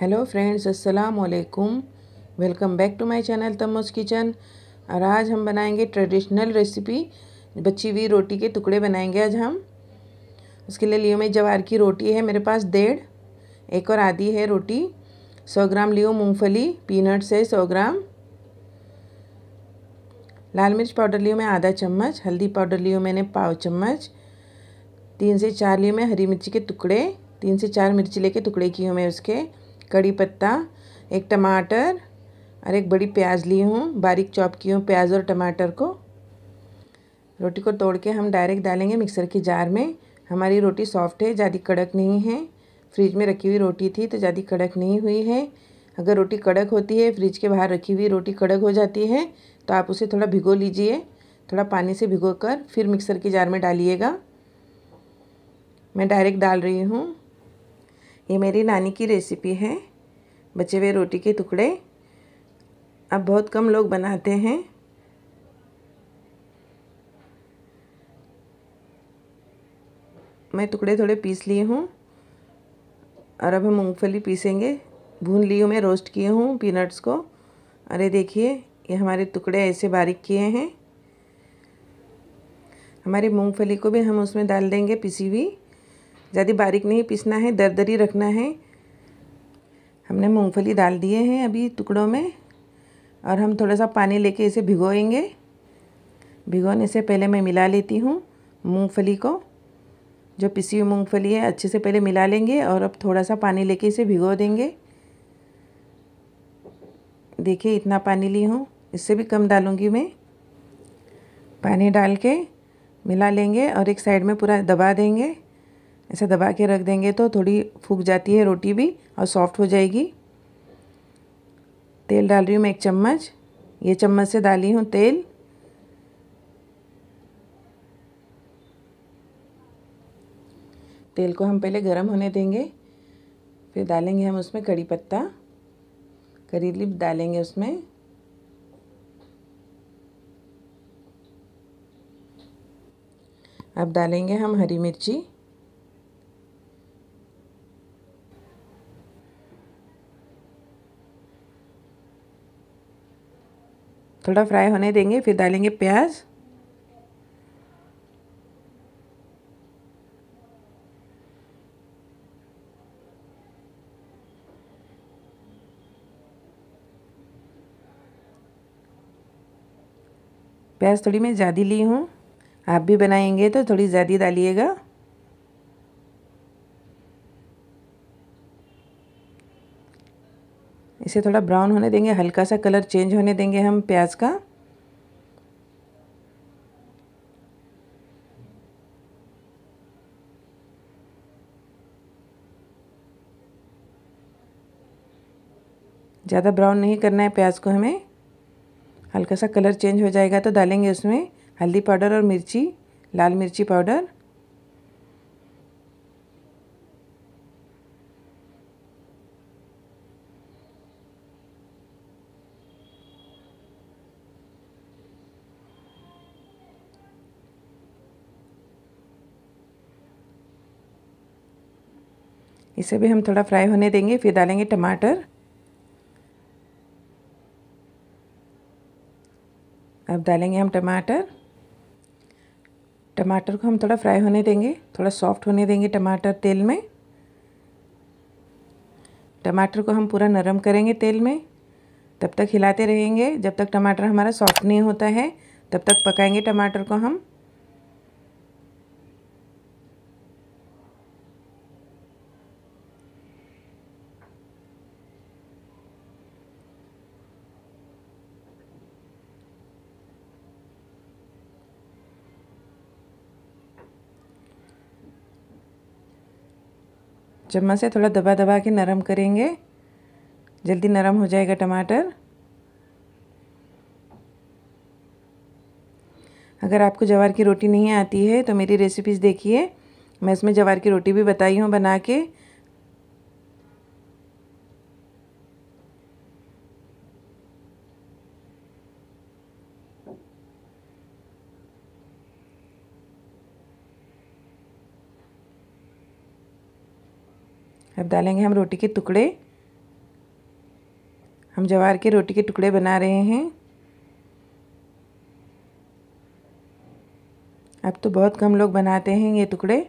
hello friends अस्सलाम वालेकुम welcome back to my channel तमोज किचन और आज हम बनाएंगे ट्रेडिशनल रेसिपी बची हुई रोटी के टुकड़े बनाएंगे आज हम उसके लिए लियो मैं जवार की रोटी है मेरे पास डेढ़ एक और आधी है रोटी सौ ग्राम लियो मूँगफली पीनट्स है सौ ग्राम लाल मिर्च पाउडर लियो मैं आधा चम्मच हल्दी पाउडर लियो मैंने पाव चम्मच तीन से चार लियो मैं हरी मिर्ची के टुकड़े तीन से चार मिर्ची लेके टुकड़े किए मैं उसके कड़ी पत्ता एक टमाटर और एक बड़ी प्याज ली हूँ बारीक चॉप की हूँ प्याज और टमाटर को रोटी को तोड़ के हम डायरेक्ट डालेंगे मिक्सर की जार में हमारी रोटी सॉफ्ट है ज़्यादा कड़क नहीं है फ्रिज में रखी हुई रोटी थी तो ज़्यादा कड़क नहीं हुई है अगर रोटी कड़क होती है फ्रिज के बाहर रखी हुई रोटी कड़क हो जाती है तो आप उसे थोड़ा भिगो लीजिए थोड़ा पानी से भिगो कर फिर मिक्सर की जार में डालिएगा मैं डायरेक्ट डाल रही हूँ ये मेरी नानी की रेसिपी है बचे हुए रोटी के टुकड़े अब बहुत कम लोग बनाते हैं मैं टुकड़े थोड़े पीस लिए हूँ और अब हम मूँगफली पीसेंगे भून ली हूँ मैं रोस्ट किए हूँ पीनट्स को अरे देखिए ये हमारे टुकड़े ऐसे बारीक किए हैं हमारी मूँगफली को भी हम उसमें डाल देंगे पिसी हुई ज़्यादा बारीक नहीं पीसना है दरदरी रखना है हमने मूंगफली डाल दिए हैं अभी टुकड़ों में और हम थोड़ा सा पानी लेके इसे भिगोएंगे भिगोने से पहले मैं मिला लेती हूँ मूंगफली को जो पिसी हुई मूँगफली है अच्छे से पहले मिला लेंगे और अब थोड़ा सा पानी लेके इसे भिगो देंगे देखिए इतना पानी ली हूँ इससे भी कम डालूँगी मैं पानी डाल के मिला लेंगे और एक साइड में पूरा दबा देंगे ऐसे दबा के रख देंगे तो थोड़ी फूक जाती है रोटी भी और सॉफ्ट हो जाएगी तेल डाल रही हूँ मैं एक चम्मच ये चम्मच से डाली हूँ तेल तेल को हम पहले गरम होने देंगे फिर डालेंगे हम उसमें कड़ी पत्ता करी लिप डालेंगे उसमें अब डालेंगे हम हरी मिर्ची थोड़ा फ्राई होने देंगे फिर डालेंगे प्याज प्याज थोड़ी मैं ज़्यादा ली हूँ आप भी बनाएंगे तो थोड़ी ज़्यादा डालिएगा इसे थोड़ा ब्राउन होने देंगे हल्का सा कलर चेंज होने देंगे हम प्याज का ज़्यादा ब्राउन नहीं करना है प्याज को हमें हल्का सा कलर चेंज हो जाएगा तो डालेंगे उसमें हल्दी पाउडर और मिर्ची लाल मिर्ची पाउडर इसे भी हम थोड़ा फ्राई होने देंगे फिर डालेंगे टमाटर अब डालेंगे हम टमाटर टमाटर को हम थोड़ा फ्राई होने देंगे थोड़ा सॉफ्ट होने देंगे टमाटर तेल में टमाटर को हम पूरा नरम करेंगे तेल में तब तक हिलाते रहेंगे जब तक टमाटर हमारा सॉफ्ट नहीं होता है तब तक पकाएंगे टमाटर को हम चम्मच से थोड़ा दबा दबा के नरम करेंगे जल्दी नरम हो जाएगा टमाटर अगर आपको जवार की रोटी नहीं आती है तो मेरी रेसिपीज़ देखिए मैं इसमें जवार की रोटी भी बताई हूँ बना के अब डालेंगे हम रोटी के टुकड़े हम जवार के रोटी के टुकड़े बना रहे हैं अब तो बहुत कम लोग बनाते हैं ये टुकड़े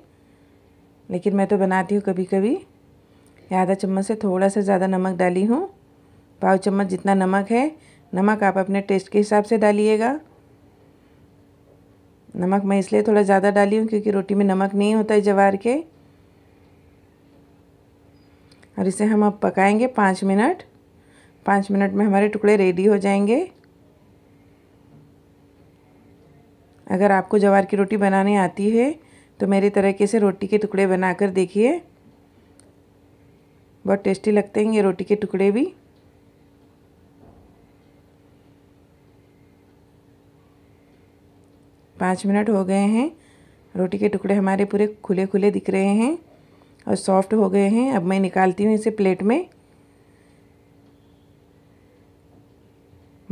लेकिन मैं तो बनाती हूँ कभी कभी आधा चम्मच से थोड़ा सा ज़्यादा नमक डाली हूँ पाव चम्मच जितना नमक है नमक आप अपने टेस्ट के हिसाब से डालिएगा नमक मैं इसलिए थोड़ा ज़्यादा डाली हूँ क्योंकि रोटी में नमक नहीं होता है जवार के और इसे हम अब पकाएंगे पाँच मिनट पाँच मिनट में हमारे टुकड़े रेडी हो जाएंगे अगर आपको जवार की रोटी बनाने आती है तो मेरी तरीके से रोटी के टुकड़े बनाकर देखिए बहुत टेस्टी लगते हैं ये रोटी के टुकड़े भी पाँच मिनट हो गए हैं रोटी के टुकड़े हमारे पूरे खुले खुले दिख रहे हैं और सॉफ्ट हो गए हैं अब मैं निकालती हूँ इसे प्लेट में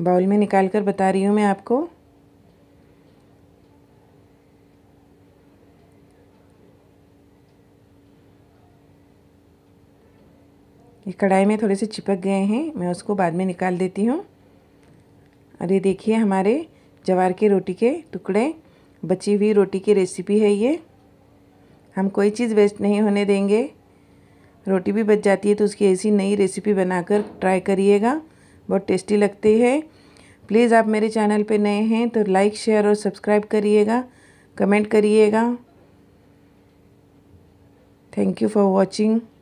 बाउल में निकाल कर बता रही हूँ मैं आपको ये कढ़ाई में थोड़े से चिपक गए हैं मैं उसको बाद में निकाल देती हूँ और ये देखिए हमारे जवार के रोटी के टुकड़े बची हुई रोटी की रेसिपी है ये हम कोई चीज़ वेस्ट नहीं होने देंगे रोटी भी बच जाती है तो उसकी ऐसी नई रेसिपी बनाकर ट्राई करिएगा बहुत टेस्टी लगती है प्लीज़ आप मेरे चैनल पे नए हैं तो लाइक शेयर और सब्सक्राइब करिएगा कमेंट करिएगा थैंक यू फॉर वॉचिंग